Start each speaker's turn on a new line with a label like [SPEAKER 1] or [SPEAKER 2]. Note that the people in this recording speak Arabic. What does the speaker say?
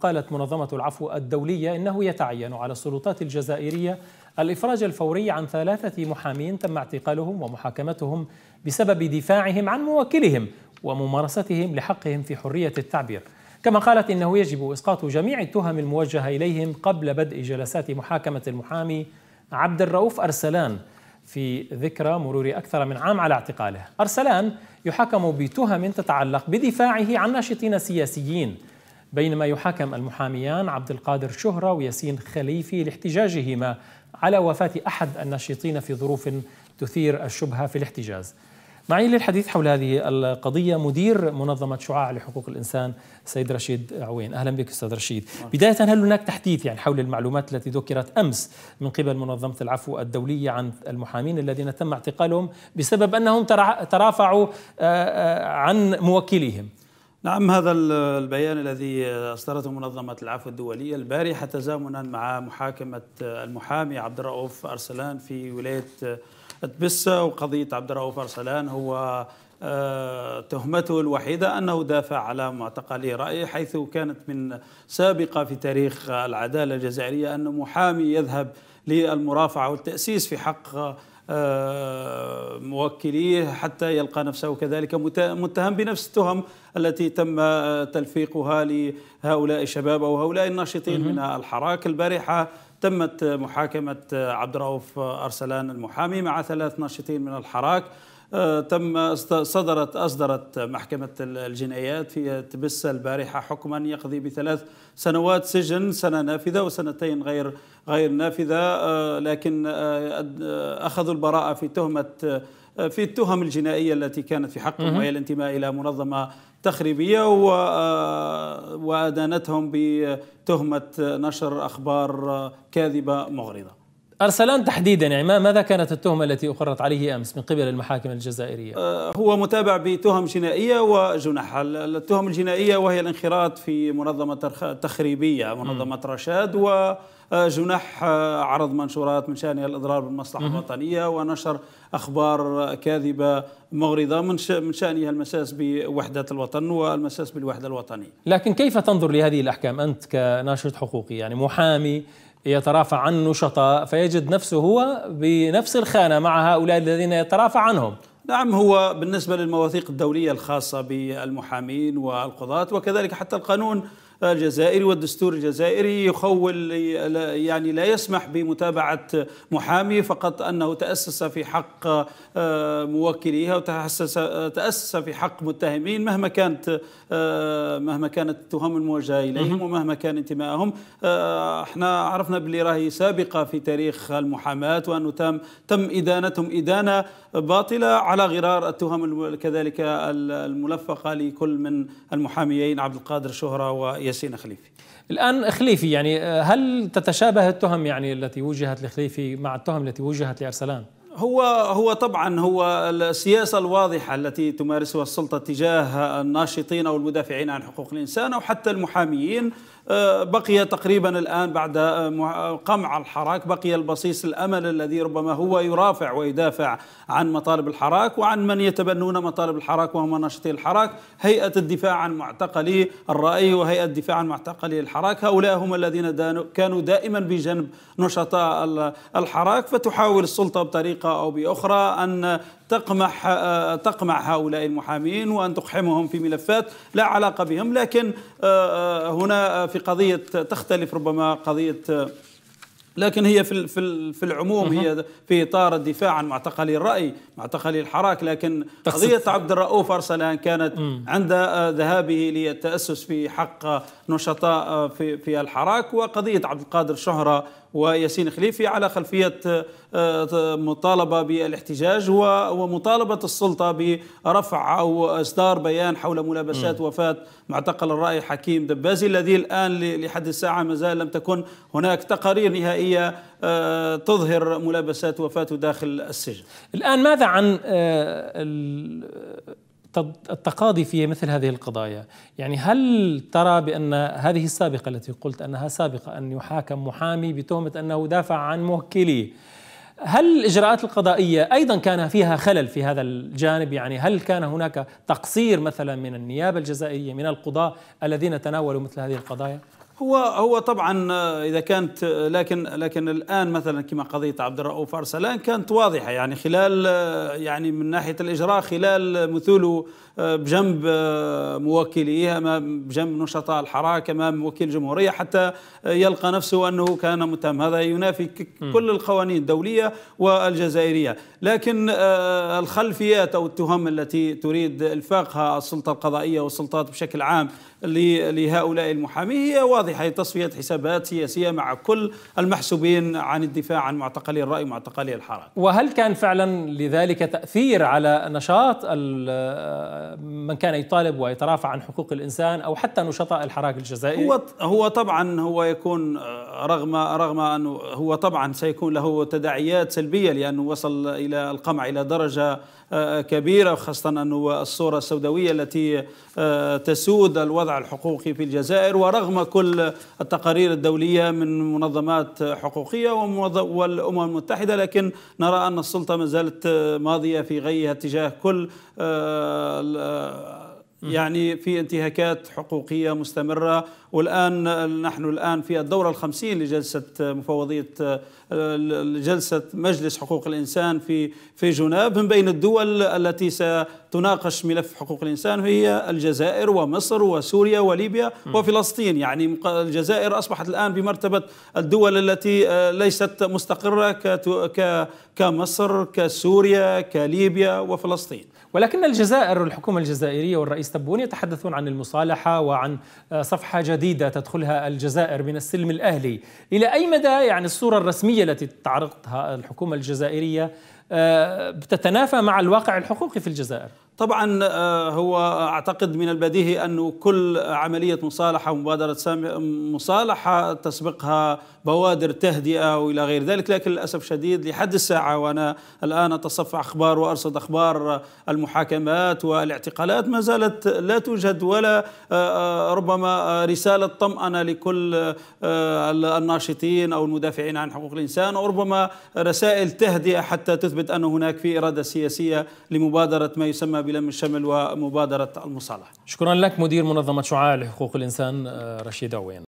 [SPEAKER 1] قالت منظمة العفو الدولية إنه يتعين على السلطات الجزائرية الإفراج الفوري عن ثلاثة محامين تم اعتقالهم ومحاكمتهم بسبب دفاعهم عن موكلهم وممارستهم لحقهم في حرية التعبير كما قالت إنه يجب إسقاط جميع التهم الموجهة إليهم قبل بدء جلسات محاكمة المحامي عبد الرؤوف أرسلان في ذكرى مرور أكثر من عام على اعتقاله أرسلان يحاكم بتهم تتعلق بدفاعه عن ناشطين سياسيين بينما يحاكم المحاميان عبد القادر شهرة وياسين خليفي لاحتجاجهما على وفاة أحد الناشطين في ظروف تثير الشبهة في الاحتجاز معي للحديث حول هذه القضية مدير منظمة شعاع لحقوق الإنسان سيد رشيد عوين أهلا بك أستاذ رشيد بداية هل هناك تحديث يعني حول المعلومات التي ذكرت أمس من قبل منظمة العفو الدولية عن المحامين الذين تم اعتقالهم بسبب أنهم ترافعوا عن موكليهم نعم هذا البيان الذي
[SPEAKER 2] اصدرته منظمه العفو الدوليه البارحه تزامنا مع محاكمه المحامي عبد الرؤوف ارسلان في ولايه تبسه وقضيه عبد الرؤوف ارسلان هو آه، تهمته الوحيدة أنه دافع على معتقلي رأي حيث كانت من سابقة في تاريخ العدالة الجزائرية أن محامي يذهب للمرافعة والتأسيس في حق آه، موكليه حتى يلقى نفسه كذلك متهم بنفس التهم التي تم تلفيقها لهؤلاء الشباب او هؤلاء الناشطين من الحراك البارحه تمت محاكمه عبد الرؤوف ارسلان المحامي مع ثلاث ناشطين من الحراك آه، تم صدرت أصدرت محكمة الجنايات في تبس البارحة حكما يقضي بثلاث سنوات سجن سنة نافذة وسنتين غير غير نافذة آه، لكن آه، أخذوا البراءة في تهمة في التهم الجنائية التي كانت في حقهم وهي الانتماء إلى منظمة تخريبية وأدانتهم بتهمة نشر أخبار كاذبة مغرضة
[SPEAKER 1] أرسلان تحديدا يعني ماذا كانت التهمة التي أقرت عليه أمس من قبل المحاكم الجزائرية؟ آه،
[SPEAKER 2] هو متابع بتهم جنائية وجنح التهم الجنائية وهي الانخراط في منظمة تخريبية منظمة م. رشاد و آه، آه، عرض منشورات من شأنها الإضرار بالمصلحة الوطنية ونشر أخبار كاذبة مغرضة من شأنها المساس بوحدة الوطن والمساس بالوحدة الوطنية
[SPEAKER 1] لكن كيف تنظر لهذه الأحكام أنت كناشط حقوقي يعني محامي يترافع عن شطاء فيجد نفسه هو بنفس الخانة مع هؤلاء الذين يترافع عنهم نعم هو بالنسبة
[SPEAKER 2] للمواثيق الدولية الخاصة بالمحامين والقضاة وكذلك حتى القانون الجزائري والدستور الجزائري يخول يعني لا يسمح بمتابعة محامي فقط أنه تأسس في حق آه، موكليها وتاسس آه، تأسس في حق متهمين مهما كانت آه، مهما كانت التهم الموجهة إليهم ومهما كان انتمائهم احنا عرفنا باللي راهي سابقة في تاريخ المحاماة وأنه تم تم إدانتهم إدانة باطلة على غرار التهم كذلك الملفقة لكل من المحاميين عبد القادر شهرة و ياسين
[SPEAKER 1] خليفي الآن خليفي يعني آه، هل تتشابه التهم يعني التي وجهت لخليفي مع التهم التي وجهت لأرسلان؟
[SPEAKER 2] هو هو طبعا هو السياسه الواضحه التي تمارسها السلطه تجاه الناشطين او المدافعين عن حقوق الانسان او حتى المحاميين بقي تقريبا الآن بعد آه، آه، قمع الحراك بقي البصيص الأمل الذي ربما هو يرافع ويدافع عن مطالب الحراك وعن من يتبنون مطالب الحراك وهم ناشطي الحراك هيئة الدفاع عن معتقلي الرأي وهيئة الدفاع عن معتقلي الحراك هؤلاء هم الذين كانوا دائما بجنب نشطاء الحراك فتحاول السلطة بطريقة أو بأخرى أن تقمح آه، تقمع هؤلاء المحامين وان تقحمهم في ملفات لا علاقه بهم لكن آه، آه، هنا في قضيه تختلف ربما قضيه لكن هي في في في العموم هي في اطار الدفاع عن معتقلي الراي معتقلي الحراك لكن قضيه عبد الرؤوف ارسلان كانت عند آه، ذهابه للتاسس في حق نشطاء آه، في في الحراك وقضيه عبد القادر شهره وياسين خليفي على خلفية آه، مطالبة بالاحتجاج ومطالبة السلطة برفع أو إصدار بيان حول ملابسات وفاة معتقل الرأي حكيم دبازي الذي الآن لحد الساعة ما زال لم تكن هناك تقارير نهائية الجماعية تظهر ملابسات وفاته داخل السجن
[SPEAKER 1] الآن ماذا عن آه، التقاضي في مثل هذه القضايا يعني هل ترى بأن هذه السابقة التي قلت أنها سابقة أن يحاكم محامي بتهمة أنه دافع عن موكلي هل الإجراءات القضائية أيضا كان فيها خلل في هذا الجانب يعني هل كان هناك تقصير مثلا من النيابة الجزائرية من القضاء الذين تناولوا مثل هذه القضايا؟
[SPEAKER 2] هو هو طبعا آه، اذا كانت آه، لكن لكن الان مثلا كما قضيه عبد الرؤوف ارسلان كانت واضحه يعني خلال آه، يعني من ناحيه الاجراء خلال مثوله آه، بجنب آه، موكليه امام بجنب نشطاء الحراك امام وكيل الجمهوريه حتى يلقى نفسه انه كان متهم هذا ينافي كل القوانين الدوليه والجزائريه لكن آه، الخلفيات او التهم التي تريد الفاقها السلطه القضائيه والسلطات بشكل عام لهؤلاء المحامي هي واضحه هي تصفيه حسابات سياسيه مع كل المحسوبين عن الدفاع عن معتقلي الراي ومعتقلي الحراك
[SPEAKER 1] وهل كان فعلا لذلك تاثير على نشاط من كان يطالب ويترافع عن حقوق الانسان او حتى نشطاء الحراك الجزائري
[SPEAKER 2] هو هو طبعا هو يكون آه، رغم رغم انه هو طبعا سيكون له تداعيات سلبيه لانه وصل الى القمع الى درجه آه، كبيره خاصه انه الصوره السوداويه التي آه، تسود الوضع الحقوقي في الجزائر ورغم كل التقارير الدوليه من منظمات حقوقيه والامم المتحده لكن نرى ان السلطه ما زالت ماضيه في غيها تجاه كل آه، يعني في انتهاكات حقوقية مستمرة والآن نحن الآن في الدورة الخمسين لجلسة مفوضية آه، جلسة مجلس حقوق الإنسان في في جنيف من بين الدول التي تناقش ملف حقوق الإنسان هي الجزائر ومصر وسوريا وليبيا وفلسطين يعني الجزائر أصبحت الآن بمرتبة الدول التي آه، ليست مستقرة
[SPEAKER 1] كمصر كسوريا كليبيا وفلسطين ولكن الجزائر الحكومة الجزائرية والرئيس تبون يتحدثون عن المصالحة وعن آه، صفحة جديدة تدخلها الجزائر من السلم الأهلي إلى أي مدى يعني الصورة الرسمية التي تعرضتها الحكومة الجزائرية آه، بتتنافى مع الواقع الحقوقي في الجزائر
[SPEAKER 2] طبعا آه، هو اعتقد من البديهي انه كل عمليه مصالحه ومبادره مصالحه تسبقها بوادر تهدئه والى غير ذلك لكن للاسف شديد لحد الساعه وانا الان اتصفح اخبار وارصد اخبار المحاكمات والاعتقالات ما زالت لا توجد ولا آه، آه، ربما رساله طمانه لكل الناشطين او المدافعين عن حقوق الانسان وربما رسائل تهدئه حتى تثبت ان هناك في اراده سياسيه لمبادره ما يسمى العربي لم الشمل ومبادرة المصالحة
[SPEAKER 1] شكرا لك مدير منظمة شعاع لحقوق الإنسان آه، رشيد عوين